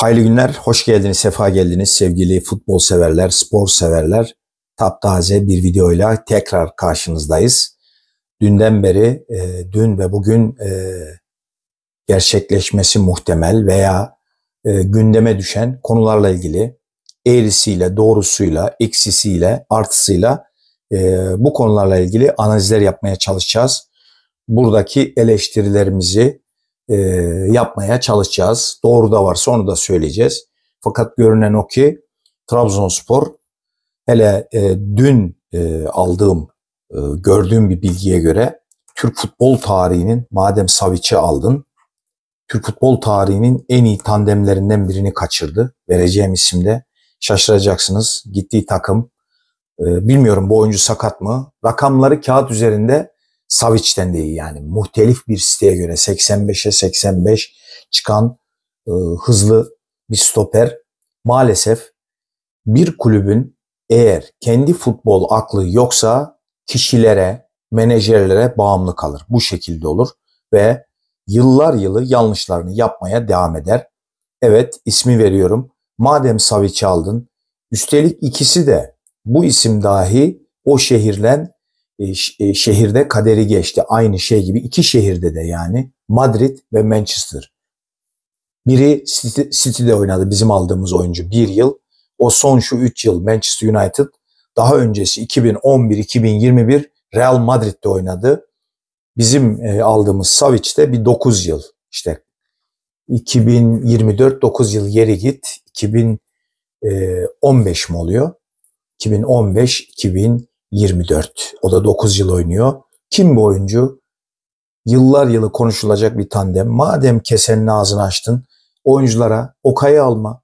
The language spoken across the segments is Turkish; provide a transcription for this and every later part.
Hayırlı günler, hoş geldiniz, sefa geldiniz sevgili futbol severler, spor severler. Taptaze bir videoyla tekrar karşınızdayız. Dünden beri, e, dün ve bugün e, gerçekleşmesi muhtemel veya e, gündeme düşen konularla ilgili eğrisiyle, doğrusuyla, eksisiyle, artısıyla e, bu konularla ilgili analizler yapmaya çalışacağız. Buradaki eleştirilerimizi, e, yapmaya çalışacağız. Doğru da varsa onu da söyleyeceğiz. Fakat görünen o ki Trabzonspor hele e, dün e, aldığım, e, gördüğüm bir bilgiye göre Türk futbol tarihinin madem Savic'i aldın, Türk futbol tarihinin en iyi tandemlerinden birini kaçırdı. Vereceğim isimde şaşıracaksınız. Gittiği takım, e, bilmiyorum bu oyuncu sakat mı? Rakamları kağıt üzerinde Savic'ten de yani. Muhtelif bir siteye göre 85'e 85 çıkan e, hızlı bir stoper. Maalesef bir kulübün eğer kendi futbol aklı yoksa kişilere, menajerlere bağımlı kalır. Bu şekilde olur ve yıllar yılı yanlışlarını yapmaya devam eder. Evet ismi veriyorum. Madem Savic'i aldın, üstelik ikisi de bu isim dahi o şehirden e, e, şehirde kaderi geçti. Aynı şey gibi iki şehirde de yani Madrid ve Manchester. Biri City, City'de oynadı bizim aldığımız oyuncu bir yıl. O son şu üç yıl Manchester United. Daha öncesi 2011-2021 Real Madrid'de oynadı. Bizim e, aldığımız Savic de bir 9 yıl işte 2024 9 yıl geri git 2015 mi oluyor? 2015 2000 24. O da 9 yıl oynuyor. Kim bu oyuncu? Yıllar yılı konuşulacak bir tandem. Madem kesenin ağzını açtın, oyunculara Okay'ı alma.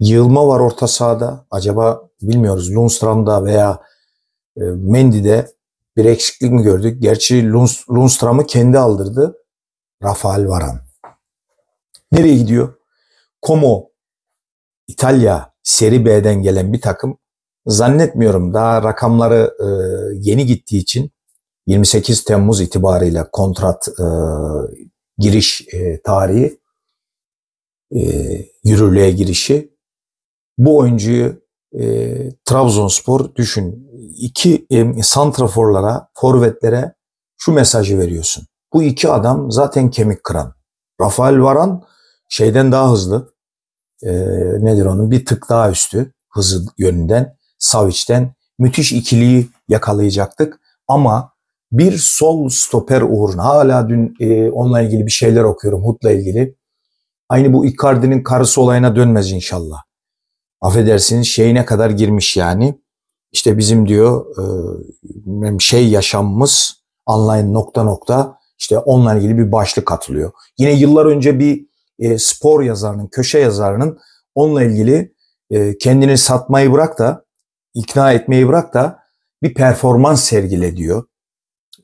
Yığılma var orta sahada. Acaba bilmiyoruz Lundström'da veya e, Mendy'de bir eksiklik mi gördük? Gerçi Lundström'ı kendi aldırdı. Rafael Varan. Nereye gidiyor? Como İtalya Serie B'den gelen bir takım Zannetmiyorum daha rakamları e, yeni gittiği için 28 Temmuz itibariyle kontrat e, giriş e, tarihi yürürlüğe girişi bu oyuncuyu e, Trabzonspor düşün iki e, santraforlara forvetlere şu mesajı veriyorsun. Bu iki adam zaten kemik kıran. Rafael Varan şeyden daha hızlı. E, nedir onun? Bir tık daha üstü hızı yönünden. Savic'den müthiş ikiliyi yakalayacaktık. Ama bir sol stoper uğruna hala dün e, onunla ilgili bir şeyler okuyorum Hut'la ilgili. Aynı bu Icardi'nin karısı olayına dönmez inşallah. Affedersiniz şeyine kadar girmiş yani. İşte bizim diyor e, şey yaşamımız online nokta nokta işte onunla ilgili bir başlık atılıyor. Yine yıllar önce bir e, spor yazarının, köşe yazarının onunla ilgili e, kendini satmayı bırak da ikna etmeyi bırak da bir performans sergile diyor.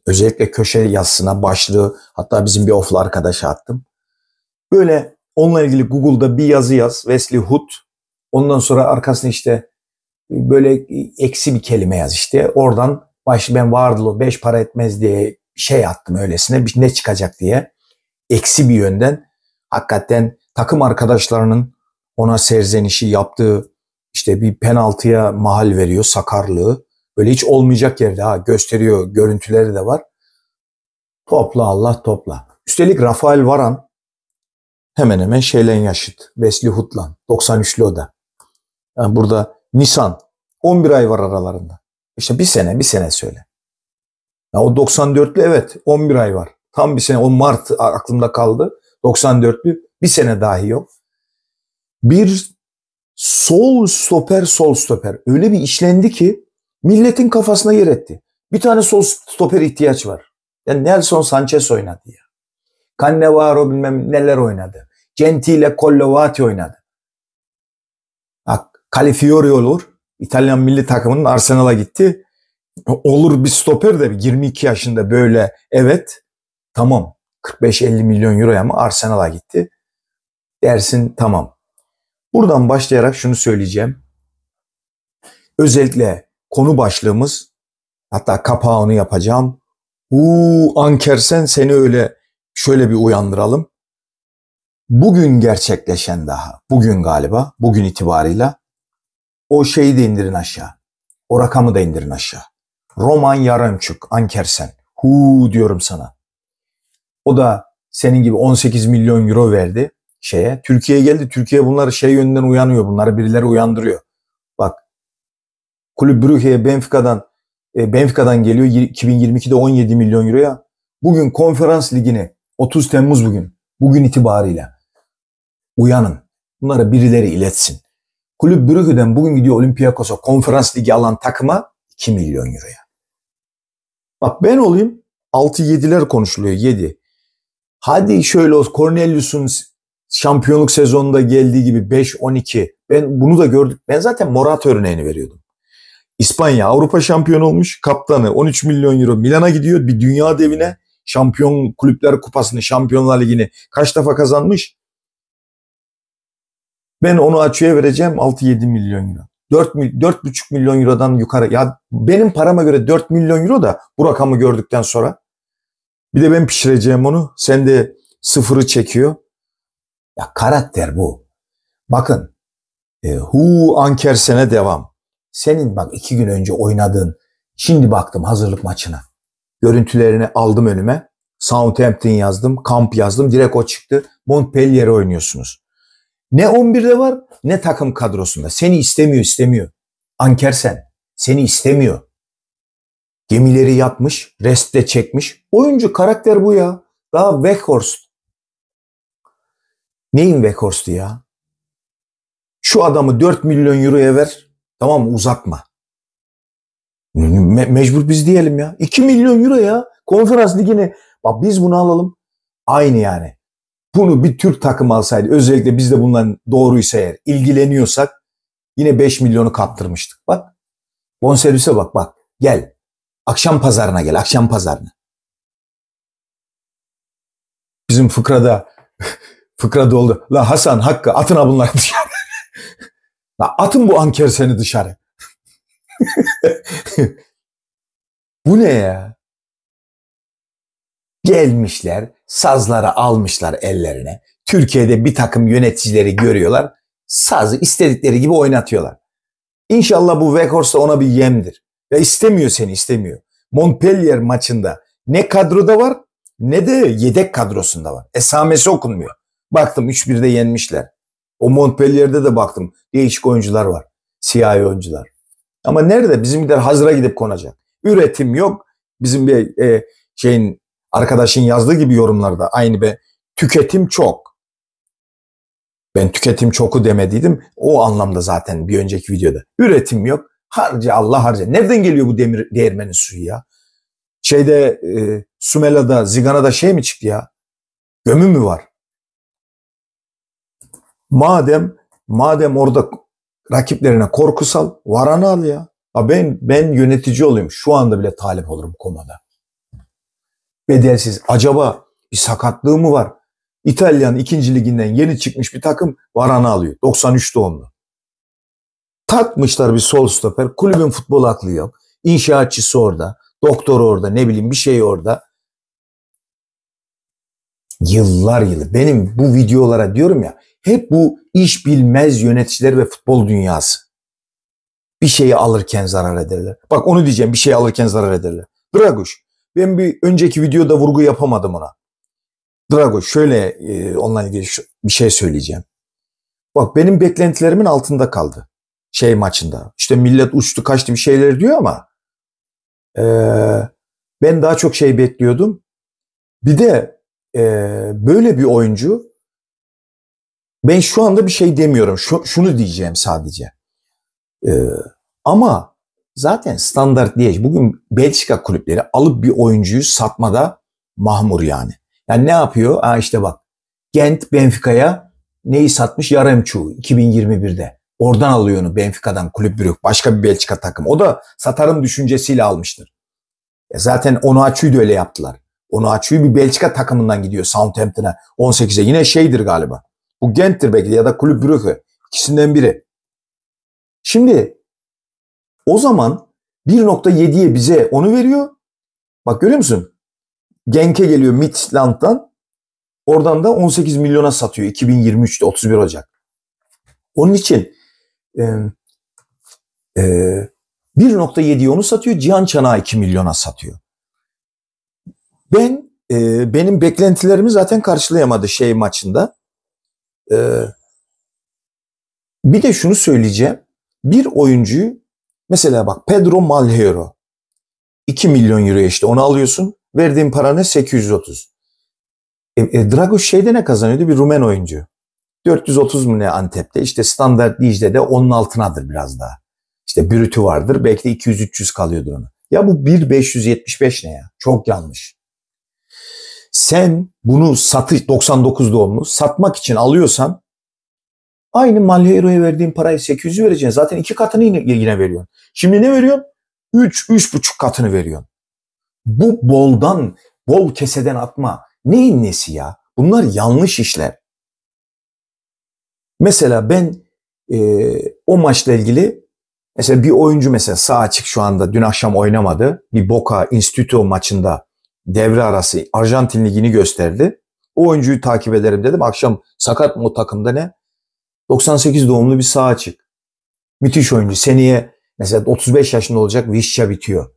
Özellikle köşe yazısına başlığı hatta bizim bir oflu arkadaşa attım. Böyle onunla ilgili Google'da bir yazı yaz Wesley Hood. Ondan sonra arkasına işte böyle eksi bir kelime yaz işte. Oradan baş ben Wardlow beş para etmez diye şey attım öylesine bir ne çıkacak diye. Eksi bir yönden hakikaten takım arkadaşlarının ona serzenişi yaptığı işte bir penaltıya mahal veriyor sakarlığı. Böyle hiç olmayacak yerde ha gösteriyor görüntüleri de var. Topla Allah topla. Üstelik Rafael Varan hemen hemen şeylen yaşıt. Wesley Hutlan 93'lü o da. Yani burada Nisan 11 ay var aralarında. İşte bir sene bir sene söyle. Ya o 94'lü evet 11 ay var. Tam bir sene o Mart aklımda kaldı. 94'lü bir sene dahi yok. Bir sol stoper sol stoper öyle bir işlendi ki milletin kafasına yer etti. Bir tane sol stoper ihtiyaç var. Yani Nelson Sanchez oynadı ya. Cannavaro bilmem neler oynadı. Gentile Collovati oynadı. Bak Califiori olur. İtalyan milli takımının Arsenal'a gitti. Olur bir stoper de 22 yaşında böyle evet tamam 45-50 milyon euroya mı Arsenal'a gitti. Dersin tamam Buradan başlayarak şunu söyleyeceğim. Özellikle konu başlığımız hatta kapağını yapacağım. Uuu ankersen seni öyle şöyle bir uyandıralım. Bugün gerçekleşen daha, bugün galiba, bugün itibarıyla o şeyi de indirin aşağı. O rakamı da indirin aşağı. Roman Yaremçuk, Ankersen. Hu diyorum sana. O da senin gibi 18 milyon euro verdi şeye. Türkiye geldi. Türkiye bunları şey yönünden uyanıyor. Bunları birileri uyandırıyor. Bak Kulüp Brugge'ye Benfica'dan e, Benfica'dan geliyor 2022'de 17 milyon euroya. Bugün konferans ligini 30 Temmuz bugün. Bugün itibarıyla uyanın. Bunları birileri iletsin. Kulüp Brugge'den bugün gidiyor Olympiakos'a konferans ligi alan takıma 2 milyon euroya. Bak ben olayım 6-7'ler konuşuluyor 7. Hadi şöyle olsun Cornelius'un şampiyonluk sezonunda geldiği gibi 5-12. Ben bunu da gördük. Ben zaten Morat örneğini veriyordum. İspanya Avrupa şampiyonu olmuş. Kaptanı 13 milyon euro Milan'a gidiyor. Bir dünya devine şampiyon kulüpler kupasını, şampiyonlar ligini kaç defa kazanmış? Ben onu açıya vereceğim 6-7 milyon euro. 4, 4,5 milyon eurodan yukarı. Ya benim parama göre 4 milyon euro da bu rakamı gördükten sonra. Bir de ben pişireceğim onu. Sen de sıfırı çekiyor. Ya karakter bu. Bakın e, hu ankersene devam. Senin bak iki gün önce oynadığın şimdi baktım hazırlık maçına. Görüntülerini aldım önüme. Southampton yazdım, kamp yazdım. Direkt o çıktı. Montpellier'e oynuyorsunuz. Ne 11'de var ne takım kadrosunda. Seni istemiyor istemiyor. Ankersen seni istemiyor. Gemileri yapmış, reste çekmiş. Oyuncu karakter bu ya. Daha Weghorst Neyin Weghorst'u ya? Şu adamı 4 milyon euroya ver. Tamam mı? Uzatma. Me- mecbur biz diyelim ya. 2 milyon euro ya. Konferans ligini. Bak biz bunu alalım. Aynı yani. Bunu bir Türk takım alsaydı özellikle biz de bundan doğruysa eğer ilgileniyorsak yine 5 milyonu kaptırmıştık. Bak bonservise bak bak gel akşam pazarına gel akşam pazarına. Bizim fıkrada Fıkra doldu. La Hasan Hakkı Atın bunları dışarı. La atın bu anker seni dışarı. bu ne ya? Gelmişler sazları almışlar ellerine. Türkiye'de bir takım yöneticileri görüyorlar. Sazı istedikleri gibi oynatıyorlar. İnşallah bu Weghorst ona bir yemdir. Ya istemiyor seni istemiyor. Montpellier maçında ne kadroda var ne de yedek kadrosunda var. Esamesi okunmuyor. Baktım 3-1'de yenmişler. O Montpellier'de de baktım. Değişik oyuncular var. siyah oyuncular. Ama nerede? Bizimkiler hazıra gidip konacak. Üretim yok. Bizim bir e, şeyin arkadaşın yazdığı gibi yorumlarda aynı be tüketim çok. Ben tüketim çoku demediydim. O anlamda zaten bir önceki videoda. Üretim yok. Harca Allah harca. Nereden geliyor bu demir değirmenin suyu ya? Şeyde e, Sumela'da, Zigana'da şey mi çıktı ya? Gömü mü var? Madem madem orada rakiplerine korku sal, varanı al ya. Ha ben ben yönetici olayım. Şu anda bile talip olurum komada. Bedelsiz. Acaba bir sakatlığı mı var? İtalyan 2. liginden yeni çıkmış bir takım Varan'ı alıyor. 93 doğumlu. Takmışlar bir sol stoper. Kulübün futbol aklı yok. İnşaatçısı orada. Doktor orada. Ne bileyim bir şey orada. Yıllar yılı. Benim bu videolara diyorum ya hep bu iş bilmez yöneticiler ve futbol dünyası. Bir şeyi alırken zarar ederler. Bak onu diyeceğim bir şeyi alırken zarar ederler. Dragoş ben bir önceki videoda vurgu yapamadım ona. Drago şöyle e, onunla ilgili şu, bir şey söyleyeceğim. Bak benim beklentilerimin altında kaldı şey maçında. İşte millet uçtu kaçtı bir şeyler diyor ama e, ben daha çok şey bekliyordum. Bir de e, böyle bir oyuncu ben şu anda bir şey demiyorum. Şu, şunu diyeceğim sadece. E, ama zaten standart diye bugün Belçika kulüpleri alıp bir oyuncuyu satmada mahmur yani. Yani ne yapıyor? Ha işte bak Gent Benfica'ya neyi satmış? Yaremçu 2021'de. Oradan alıyor onu Benfica'dan kulüp bürük başka bir Belçika takım. O da satarım düşüncesiyle almıştır. E zaten onu açıyı da öyle yaptılar. Onu açıyor bir Belçika takımından gidiyor Southampton'a 18'e. Yine şeydir galiba. Bu Gent'tir belki ya da Kulüp Brugge. İkisinden biri. Şimdi o zaman 1.7'ye bize onu veriyor. Bak görüyor musun? Genk'e geliyor Midland'dan. Oradan da 18 milyona satıyor 2023'te 31 Ocak. Onun için e, e, 1.7'yi onu satıyor. Cihan Çanağı 2 milyona satıyor. Ben e, benim beklentilerimi zaten karşılayamadı şey maçında. E, bir de şunu söyleyeceğim. Bir oyuncuyu mesela bak Pedro Malheiro 2 milyon euro işte onu alıyorsun. Verdiğin para 830. E, e, Dragoş şeyde ne kazanıyordu? Bir Rumen oyuncu. 430 mu ne Antep'te? İşte standart de onun altınadır biraz daha. İşte brütü vardır. Belki de 200-300 kalıyordur onu. Ya bu 1.575 ne ya? Çok yanlış sen bunu satış 99 doğumlu satmak için alıyorsan aynı Malheiro'ya verdiğin parayı 800'ü vereceksin. Zaten iki katını yine, yine veriyorsun. Şimdi ne veriyorsun? 3 üç, 3,5 üç katını veriyorsun. Bu boldan, bol keseden atma neyin nesi ya? Bunlar yanlış işler. Mesela ben e, o maçla ilgili mesela bir oyuncu mesela sağ açık şu anda dün akşam oynamadı. Bir Boca Instituto maçında devre arası Arjantin Ligi'ni gösterdi. O oyuncuyu takip ederim dedim. Akşam sakat mı o takımda ne? 98 doğumlu bir sağ açık. Müthiş oyuncu. Seneye mesela 35 yaşında olacak Vişça bitiyor.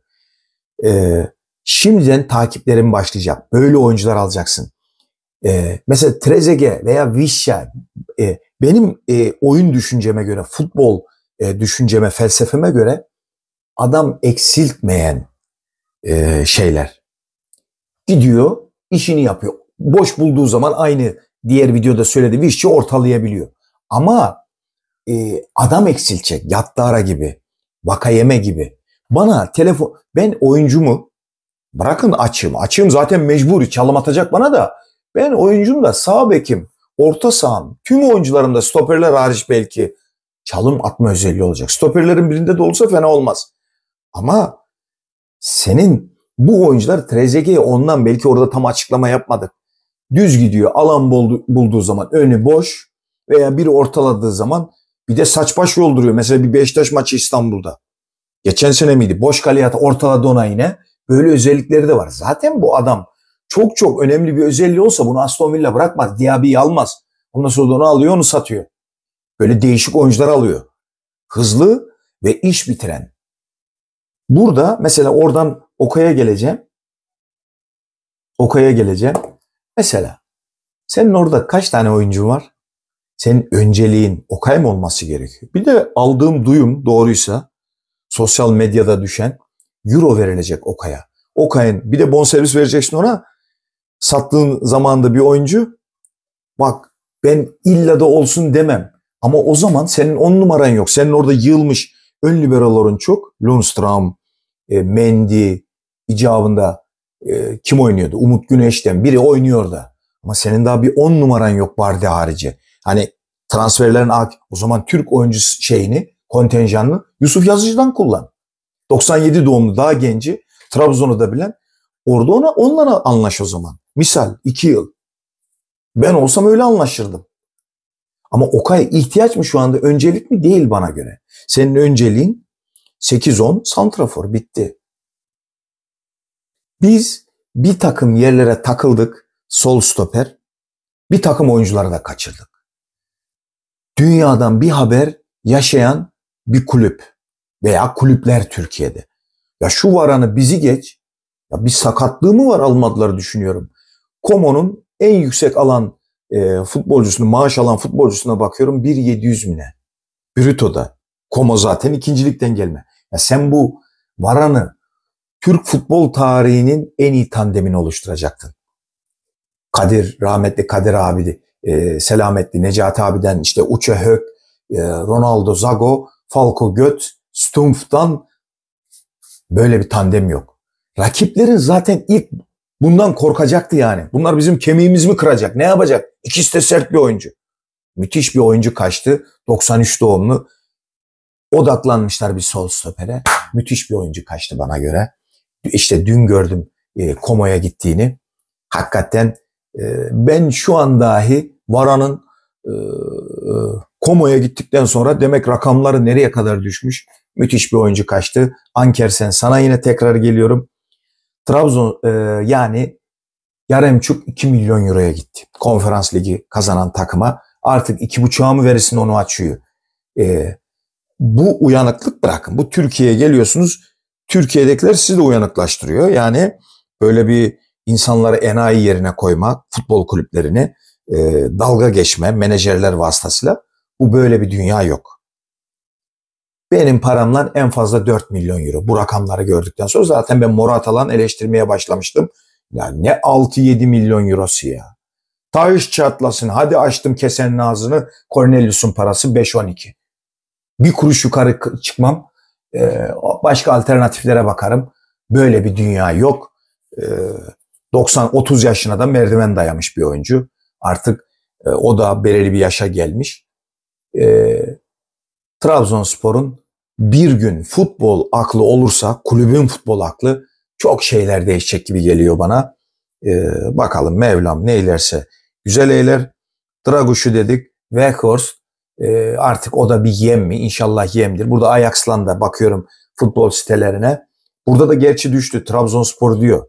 Ee, şimdiden takiplerim başlayacak. Böyle oyuncular alacaksın. Ee, mesela Trezege veya Vişça e, benim e, oyun düşünceme göre, futbol e, düşünceme, felsefeme göre adam eksiltmeyen e, şeyler gidiyor işini yapıyor. Boş bulduğu zaman aynı diğer videoda söylediğim işçi ortalayabiliyor. Ama e, adam eksiltecek. Yattara gibi, vakayeme gibi. Bana telefon, ben oyuncumu bırakın açım. Açım zaten mecburi çalım atacak bana da. Ben oyuncum da sağ bekim, orta sağım, tüm oyuncularımda stoperler hariç belki çalım atma özelliği olacak. Stoperlerin birinde de olsa fena olmaz. Ama senin bu oyuncular Trezeguet'e ondan belki orada tam açıklama yapmadık. Düz gidiyor. Alan buldu, bulduğu zaman önü boş veya biri ortaladığı zaman bir de saç baş yolduruyor. Mesela bir Beşiktaş maçı İstanbul'da. Geçen sene miydi? Boş kaleye at ortaladı ona yine. Böyle özellikleri de var. Zaten bu adam çok çok önemli bir özelliği olsa bunu Aston Villa bırakmaz. Diaby'i almaz. Ondan sonra da onu alıyor onu satıyor. Böyle değişik oyuncular alıyor. Hızlı ve iş bitiren. Burada mesela oradan Okaya geleceğim. Okaya geleceğim. Mesela senin orada kaç tane oyuncu var? Senin önceliğin Okay mı olması gerekiyor? Bir de aldığım duyum doğruysa sosyal medyada düşen euro verilecek Okay'a. Okay'ın bir de bonservis vereceksin ona. Sattığın zamanda bir oyuncu bak ben illa da olsun demem. Ama o zaman senin on numaran yok. Senin orada yığılmış ön liberaların çok. Lundstrom, e, Mendy, icabında e, kim oynuyordu? Umut Güneş'ten biri oynuyor da. Ama senin daha bir 10 numaran yok Bardi harici. Hani transferlerin o zaman Türk oyuncu şeyini, kontenjanını Yusuf Yazıcı'dan kullan. 97 doğumlu daha genci Trabzon'u da bilen. Orada ona onlara anlaş o zaman. Misal 2 yıl. Ben olsam öyle anlaşırdım. Ama Okay ihtiyaç mı şu anda öncelik mi değil bana göre. Senin önceliğin 8-10 santrafor bitti. Biz bir takım yerlere takıldık sol stoper, bir takım oyuncuları da kaçırdık. Dünyadan bir haber yaşayan bir kulüp veya kulüpler Türkiye'de. Ya şu varanı bizi geç, ya bir sakatlığı mı var almadılar düşünüyorum. Komo'nun en yüksek alan e, futbolcusunu, maaş alan futbolcusuna bakıyorum 1.700 mine. Brüto'da. Komo zaten ikincilikten gelme. Ya sen bu varanı Türk futbol tarihinin en iyi tandemini oluşturacaktın. Kadir, rahmetli Kadir abi, e, Selametli, Necati abiden işte Uçe Hök, e, Ronaldo Zago, Falco Göt, Stumpf'tan böyle bir tandem yok. Rakiplerin zaten ilk bundan korkacaktı yani. Bunlar bizim kemiğimizi mi kıracak? Ne yapacak? İkisi de sert bir oyuncu. Müthiş bir oyuncu kaçtı. 93 doğumlu. Odaklanmışlar bir sol stopere. Müthiş bir oyuncu kaçtı bana göre işte dün gördüm e, komaya gittiğini. Hakikaten e, ben şu an dahi Vara'nın e, e komaya gittikten sonra demek rakamları nereye kadar düşmüş. Müthiş bir oyuncu kaçtı. Ankersen sana yine tekrar geliyorum. Trabzon e, yani Yaremçuk 2 milyon euroya gitti. Konferans ligi kazanan takıma artık 2,5'a mı verirsin onu açıyor. E, bu uyanıklık bırakın. Bu Türkiye'ye geliyorsunuz Türkiye'dekiler sizi de uyanıklaştırıyor. Yani böyle bir insanları enayi yerine koyma, futbol kulüplerini e, dalga geçme, menajerler vasıtasıyla bu böyle bir dünya yok. Benim paramla en fazla 4 milyon euro. Bu rakamları gördükten sonra zaten ben alan eleştirmeye başlamıştım. Ya ne 6-7 milyon eurosu ya. Taş çatlasın hadi açtım kesenin ağzını Cornelius'un parası 5-12. Bir kuruş yukarı çıkmam ee, başka alternatiflere bakarım. Böyle bir dünya yok. 90-30 ee, yaşına da merdiven dayamış bir oyuncu. Artık e, o da belirli bir yaşa gelmiş. Ee, Trabzonspor'un bir gün futbol aklı olursa, kulübün futbol aklı çok şeyler değişecek gibi geliyor bana. bakalım Mevlam ne ilerse güzel eyler. Draguş'u dedik, Weghorst, ee, artık o da bir yem mi? İnşallah yemdir. Burada Ajax'la da bakıyorum futbol sitelerine. Burada da gerçi düştü. Trabzonspor diyor.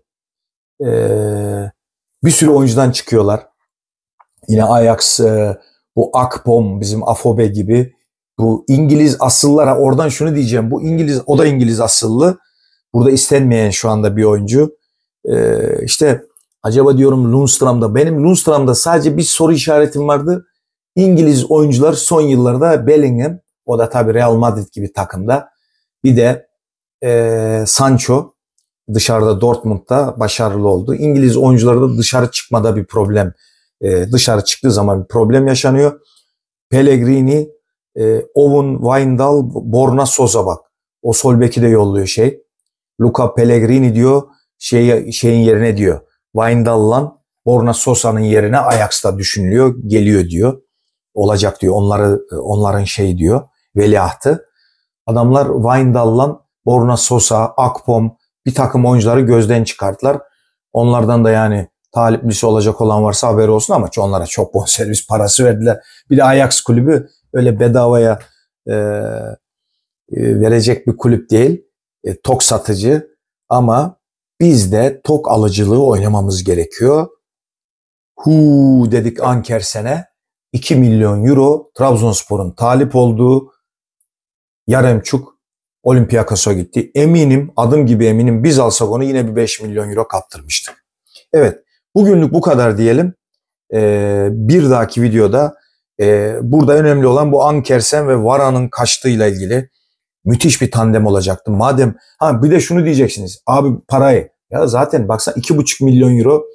Ee, bir sürü oyuncudan çıkıyorlar. Yine Ajax e, bu Akpom bizim Afobe gibi bu İngiliz asıllara oradan şunu diyeceğim. Bu İngiliz o da İngiliz asıllı. Burada istenmeyen şu anda bir oyuncu. Ee, işte acaba diyorum Lundstram'da benim Lundstram'da sadece bir soru işaretim vardı. İngiliz oyuncular son yıllarda Bellingham, o da tabii Real Madrid gibi takımda. Bir de e, Sancho dışarıda Dortmund'da başarılı oldu. İngiliz da dışarı çıkmada bir problem, e, dışarı çıktığı zaman bir problem yaşanıyor. Pellegrini, e, Owen Wijndal, Borna Sosa bak. O sol beki de yolluyor şey. Luca Pellegrini diyor şey, şeyin yerine diyor. Wijndal'la Borna Sosa'nın yerine Ajax'ta düşünülüyor, geliyor diyor olacak diyor. Onları e, onların şey diyor veliahtı. Adamlar Weindal'lan Borna Sosa, Akpom bir takım oyuncuları gözden çıkarttılar. Onlardan da yani taliplisi olacak olan varsa haberi olsun ama onlara çok bonservis parası verdiler. Bir de Ajax kulübü öyle bedavaya e, e, verecek bir kulüp değil. E, tok satıcı ama biz de tok alıcılığı oynamamız gerekiyor. Hu dedik sene 2 milyon euro Trabzonspor'un talip olduğu Yaremçuk Olympiakos'a gitti. Eminim adım gibi eminim biz alsak onu yine bir 5 milyon euro kaptırmıştık. Evet bugünlük bu kadar diyelim. Ee, bir dahaki videoda e, burada önemli olan bu Ankersen ve Vara'nın kaçtığıyla ilgili müthiş bir tandem olacaktı. Madem ha bir de şunu diyeceksiniz abi parayı ya zaten baksana 2,5 milyon euro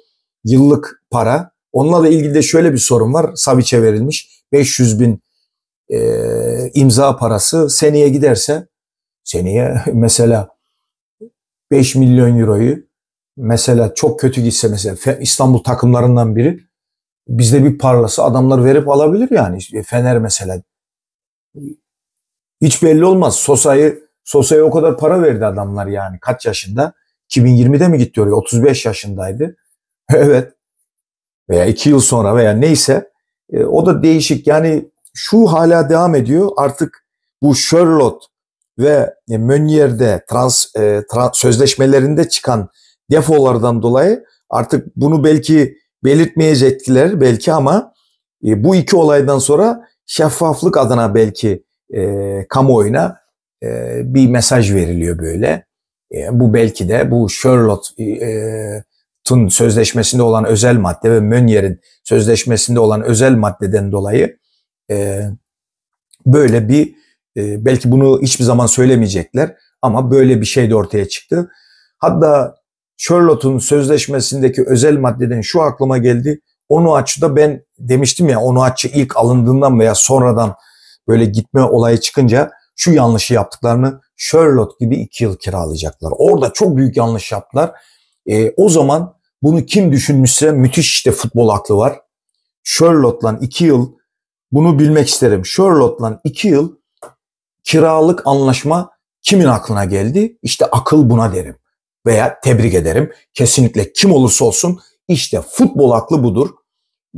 yıllık para Onunla da ilgili de şöyle bir sorun var. Saviç'e verilmiş 500 bin e, imza parası seneye giderse seneye mesela 5 milyon euroyu mesela çok kötü gitse mesela İstanbul takımlarından biri bizde bir parlası adamlar verip alabilir yani. E, Fener mesela. Hiç belli olmaz. Sosa'yı Sosa'ya o kadar para verdi adamlar yani. Kaç yaşında? 2020'de mi gitti oraya? 35 yaşındaydı. evet veya iki yıl sonra veya neyse e, o da değişik. Yani şu hala devam ediyor artık bu Sherlock ve e, Mönier'de trans, e, trans sözleşmelerinde çıkan defolardan dolayı artık bunu belki belirtmeyecektiler belki ama e, bu iki olaydan sonra şeffaflık adına belki e, kamuoyuna e, bir mesaj veriliyor böyle. E, bu belki de bu Sherlock e, Tun sözleşmesinde olan özel madde ve Mönyer'in sözleşmesinde olan özel maddeden dolayı e, böyle bir e, belki bunu hiçbir zaman söylemeyecekler ama böyle bir şey de ortaya çıktı. Hatta Charlotte'un sözleşmesindeki özel maddeden şu aklıma geldi. Onu açıda ben demiştim ya onu açı ilk alındığından veya sonradan böyle gitme olayı çıkınca şu yanlışı yaptıklarını Charlotte gibi iki yıl kiralayacaklar. Orada çok büyük yanlış yaptılar. E, o zaman bunu kim düşünmüşse müthiş işte futbol aklı var. Charlotte'la 2 yıl bunu bilmek isterim. Charlotte'la 2 yıl kiralık anlaşma kimin aklına geldi? İşte akıl buna derim veya tebrik ederim. Kesinlikle kim olursa olsun işte futbol aklı budur.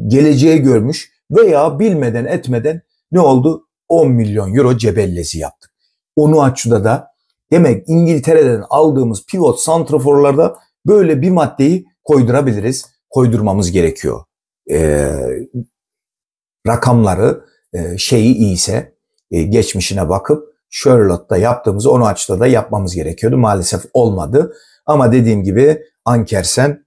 Geleceğe görmüş veya bilmeden etmeden ne oldu? 10 milyon euro cebellezi yaptık. Onu açıda da demek İngiltere'den aldığımız pivot santraforlarda böyle bir maddeyi koydurabiliriz, koydurmamız gerekiyor. E, rakamları e, şeyi iyiyse e, geçmişine bakıp Charlotte'da yaptığımızı onu açta da yapmamız gerekiyordu. Maalesef olmadı. Ama dediğim gibi Ankersen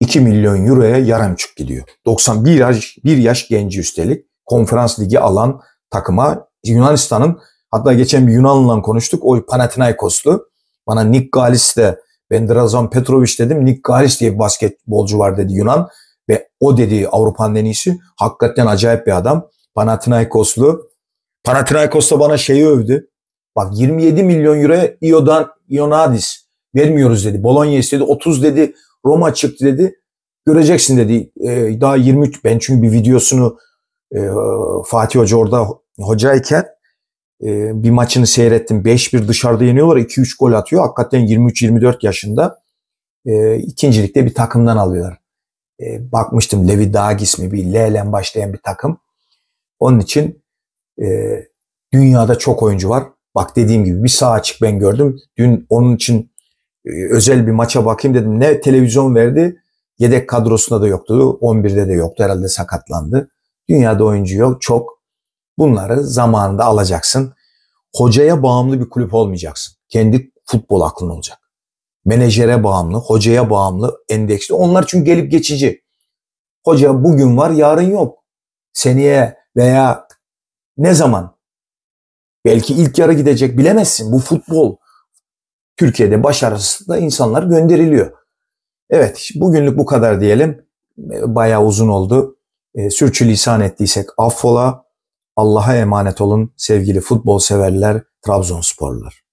2 milyon euroya çık gidiyor. 91 yaş, bir yaş genci üstelik konferans ligi alan takıma Yunanistan'ın hatta geçen bir Yunan'la konuştuk. O Panathinaikos'tu. Bana Nick Galis de ben Drazan Petrovic dedim. Nick Garis diye bir basketbolcu var dedi Yunan. Ve o dedi Avrupa'nın en iyisi. Hakikaten acayip bir adam. Panathinaikoslu. Panathinaikos da bana şeyi övdü. Bak 27 milyon euroya Iodan, Ionadis vermiyoruz dedi. Bologna istedi. 30 dedi. Roma çıktı dedi. Göreceksin dedi. Ee, daha 23 ben çünkü bir videosunu e, Fatih Hoca orada hocayken e, bir maçını seyrettim. 5-1 dışarıda yeniyorlar. 2-3 gol atıyor. Hakikaten 23-24 yaşında e, ikincilikte bir takımdan alıyorlar. E, bakmıştım Levi Dag ismi bir L ile başlayan bir takım. Onun için e, dünyada çok oyuncu var. Bak dediğim gibi bir sağ açık ben gördüm. Dün onun için e, özel bir maça bakayım dedim. Ne televizyon verdi yedek kadrosunda da yoktu. 11'de de yoktu. Herhalde sakatlandı. Dünyada oyuncu yok. Çok Bunları zamanında alacaksın. Hocaya bağımlı bir kulüp olmayacaksın. Kendi futbol aklın olacak. Menajere bağımlı, hocaya bağımlı, endeksli. Onlar çünkü gelip geçici. Hoca bugün var, yarın yok. Seneye veya ne zaman? Belki ilk yarı gidecek bilemezsin. Bu futbol. Türkiye'de başarısız insanlar gönderiliyor. Evet bugünlük bu kadar diyelim. Bayağı uzun oldu. E, sürçülisan ettiysek affola. Allah'a emanet olun sevgili futbol severler, Trabzonsporlar.